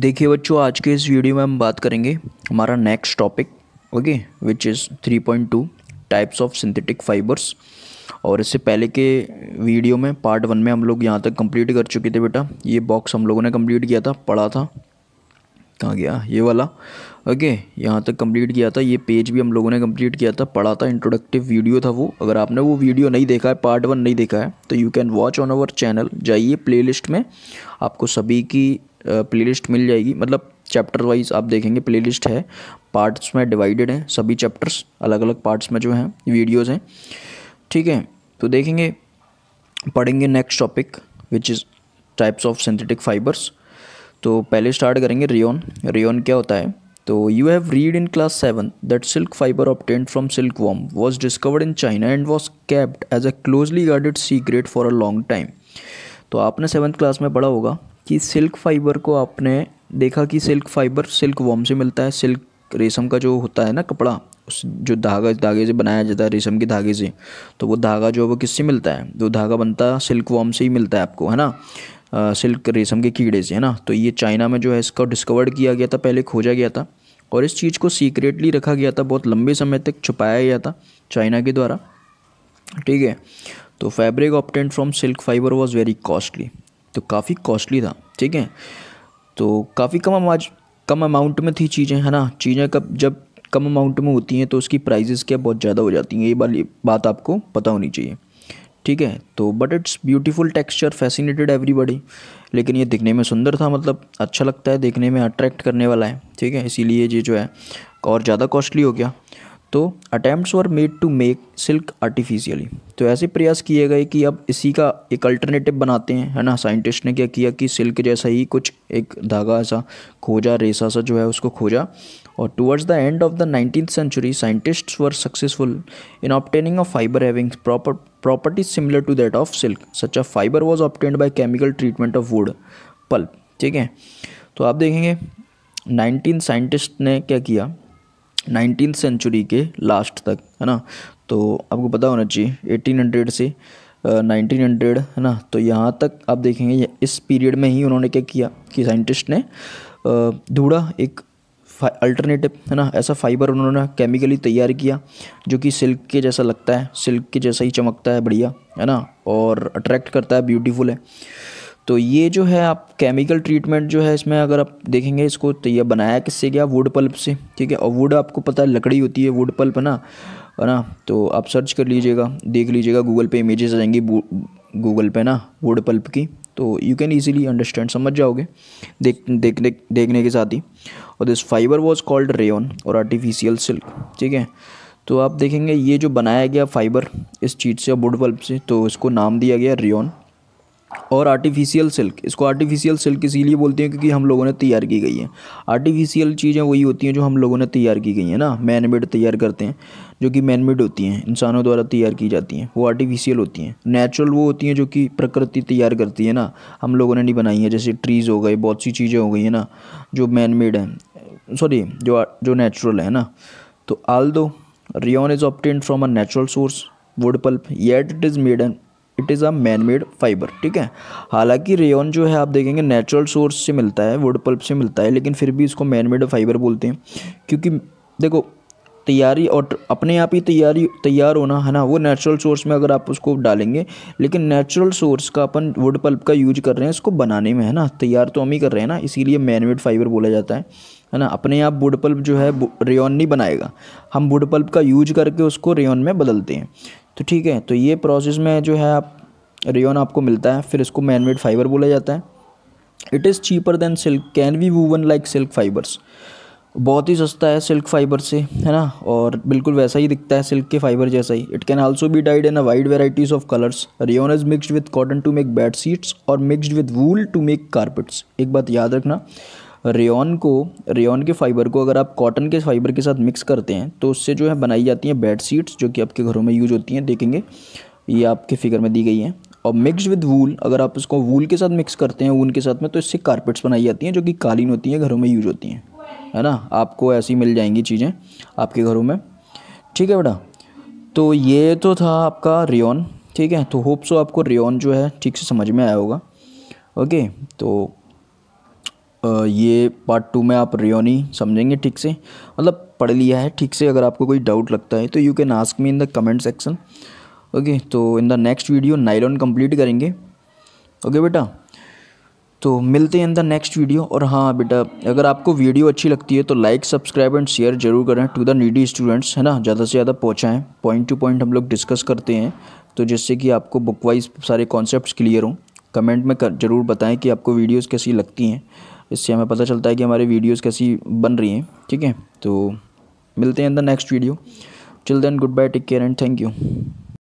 देखिए बच्चों आज के इस वीडियो में हम बात करेंगे हमारा next topic okay which is three point two types of synthetic fibres और इससे पहले के वीडियो में पार्ट वन में हम लोग यहाँ तक कंप्लीट कर चुके थे बेटा ये बॉक्स हम लोगों ने कंप्लीट किया था पढ़ा था कहाँ गया ये वाला ओके यहाँ तक कंप्लीट किया था ये पेज भी हम लोगों ने कंप्लीट किया था पढ़ा था इंट्रोडक्टिव वीडियो था वो अगर आपने वो वीडियो नहीं देखा है पार्ट वन नहीं देखा है तो you can watch on our channel जाइए प्लेलिस्ट में आपको सभी की प्लेलिस्ट मिल जाएगी मतलब चैप्टर वाइज आप देखेंगे प्लेलिस्ट है पार्ट्स में डिवाइडेड हैं सभी चैप्टर्स अलग अलग पार्ट्स में जो हैं वीडियोज़ हैं ठीक है तो देखेंगे पढ़ेंगे next topic which is types of synthetic fibres तो पहले स्टार्ट करेंगे रियोन रियोन क्या होता है तो you have read in class seven that silk fibre obtained from silk worm was discovered in China and was kept as a closely guarded secret for a long time तो आपने seventh class में पढ़ा होगा कि silk fibre को आपने देखा कि सिल्क फाइबर सिल्क वॉम से मिलता है सिल्क रेशम का जो होता है ना कपड़ा उस जो धागा धागे से बनाया जाता है रेशम के धागे से तो वो धागा जो है वो किससे मिलता है वो धागा बनता है सिल्क वॉम से ही मिलता है आपको है ना आ, सिल्क रेशम के कीड़े से है ना तो ये चाइना में जो है इसका डिस्कवर्ड किया गया था पहले खोजा गया था और इस चीज़ को सीक्रेटली रखा गया था बहुत लंबे समय तक छुपाया गया था चाइना के द्वारा ठीक है तो fabric obtained from silk fibre was very costly तो काफ़ी कॉस्टली था ठीक है तो काफ़ी कम अमाज कम अमाउंट में थी चीज़ें है ना चीज़ें कब जब कम अमाउंट में होती हैं तो उसकी प्राइजेस क्या बहुत ज़्यादा हो जाती हैं ये वाली बात आपको पता होनी चाहिए ठीक है तो but it's beautiful texture fascinated everybody लेकिन ये दिखने में सुंदर था मतलब अच्छा लगता है देखने में अट्रैक्ट करने वाला है ठीक है इसीलिए ये जो है और ज़्यादा कॉस्टली हो गया तो attempt were made to make silk artificially तो ऐसे प्रयास किए गए कि अब इसी का एक अल्टरनेटिव बनाते हैं है ना साइंटिस्ट ने क्या किया कि सिल्क जैसा ही कुछ एक धागा ऐसा खोजा रेसा सा जो है उसको खोजा और towards the end of the nineteen century scientist were successful in obtaining a fibre having proper properties similar to that of silk such a fibre was obtained by chemical treatment of wood pulp ठीक है तो आप देखेंगे nineteen scientist ने क्या किया nineteen century के last तक है ना तो आपको पता होना चाहिए एटीन हंड्रेड से नाइनटीन हंड्रेड है ना तो यहाँ तक आप देखेंगे इस पीरियड में ही उन्होंने क्या किया कि साइंटिस्ट ने धूड़ा एक अल्टरनेटिव है ना ऐसा फाइबर उन्होंने केमिकली तैयार किया जो कि सिल्क के जैसा लगता है सिल्क के जैसा ही चमकता है बढ़िया है ना और अट्रैक्ट करता है ब्यूटीफुल है तो ये जो है आप केमिकल ट्रीटमेंट जो है इसमें अगर आप देखेंगे इसको तो ये बनाया किससे गया वुड पल्प से ठीक है और वुड आपको पता है लकड़ी होती है वुड पल्प है ना है ना तो आप सर्च कर लीजिएगा देख लीजिएगा गूगल पे इमेजेस आ जाएंगी गूगल पे ना वुड पल्प की तो यू कैन ईजिली अंडरस्टैंड समझ जाओगे देख देख देख देखने के साथ ही और this fibre was called rayon और आर्टिफिशियल सिल्क ठीक है तो आप देखेंगे ये जो बनाया गया फाइबर इस चीज़ से वुड पल्प से तो इसको नाम दिया गया रेन और आर्टिफिशियल सिल्क इसको आर्टिफिशियल सिल्क इसीलिए बोलते हैं क्योंकि हम लोगों ने तैयार की गई है आर्टिफिशियल चीज़ें वही होती हैं जो हम लोगों ने तैयार की गई हैं ना मैन मेड तैयार करते हैं जो कि मैन मेड होती हैं इंसानों द्वारा तैयार की जाती हैं वो आर्टिफिशियल होती हैं नेचुरल वो होती हैं जो कि प्रकृति तैयार करती है ना हम लोगों ने नहीं बनाई है जैसे ट्रीज़ हो गए बहुत सी चीज़ें हो गई हैं ना जो मैन मेड हैं सॉरी जो जो नेचुरल है ना तो although rayon is obtained from a natural source wood pulp yet it is made an it is a man made fibre ठीक है हालांकि रेयन जो है आप देखेंगे नेचुरल सोर्स से मिलता है वुड पल्प से मिलता है लेकिन फिर भी इसको मैन मेड फाइबर बोलते हैं क्योंकि देखो तैयारी और अपने आप ही तैयारी तैयार होना है ना वो नेचुरल सोर्स में अगर आप उसको डालेंगे लेकिन नेचुरल सोर्स का अपन वुड पल्प का यूज कर रहे हैं इसको बनाने में है ना तैयार तो हम ही कर रहे हैं ना इसीलिए मैनमेड फाइबर बोला जाता है है ना अपने आप वुड पल्प जो है रेयन नहीं बनाएगा हम वुड पल्प का यूज करके उसको रेयन में बदलते हैं तो ठीक है तो ये प्रोसेस में जो है आप रेयन आपको मिलता है फिर इसको मैनमेड फाइबर बोला जाता है it is cheaper than silk can be woven like silk fibres बहुत ही सस्ता है सिल्क फाइबर से है ना और बिल्कुल वैसा ही दिखता है सिल्क के फाइबर जैसा ही it can also be dyed in a wide varieties of colours rayon is mixed with cotton to make bed sheets और mixed with wool to make carpets एक बात याद रखना रेन को रेन के फाइबर को अगर आप कॉटन के फाइबर के साथ मिक्स करते हैं तो उससे जो है बनाई जाती हैं बेड शीट्स जो कि आपके घरों में यूज होती हैं देखेंगे ये आपके फिगर में दी गई हैं और मिक्स विद वूल अगर आप इसको वूल के साथ मिक्स करते हैं ऊन के साथ में तो इससे कारपेट्स बनाई जाती हैं जो कि कालीन होती हैं घरों में यूज होती हैं है ना आपको ऐसी मिल जाएंगी चीज़ें आपके घरों में ठीक है बेटा तो ये तो था आपका रेन ठीक है तो होप सो आपको रेन जो है ठीक से समझ में आया होगा ओके तो ये पार्ट टू में आप रियोनी समझेंगे ठीक से मतलब पढ़ लिया है ठीक से अगर आपको कोई डाउट लगता है तो you can ask me in the comment section okay तो in the next video nylon complete करेंगे ओके बेटा तो मिलते हैं इन द नेक्स्ट वीडियो और हाँ बेटा अगर आपको वीडियो अच्छी लगती है तो लाइक सब्सक्राइब एंड शेयर जरूर करें टू द नीडी स्टूडेंट्स है ना ज़्यादा से ज़्यादा पहुँचाएँ पॉइंट टू पॉइंट हम लोग डिस्कस करते हैं तो जिससे कि आपको बुक वाइज सारे कॉन्सेप्ट क्लियर हों कमेंट में कर जरूर बताएं कि आपको वीडियोज़ कैसी लगती हैं इससे हमें पता चलता है कि हमारी वीडियोज़ कैसी बन रही हैं ठीक है तो मिलते हैं in the next video till then goodbye take care and thank you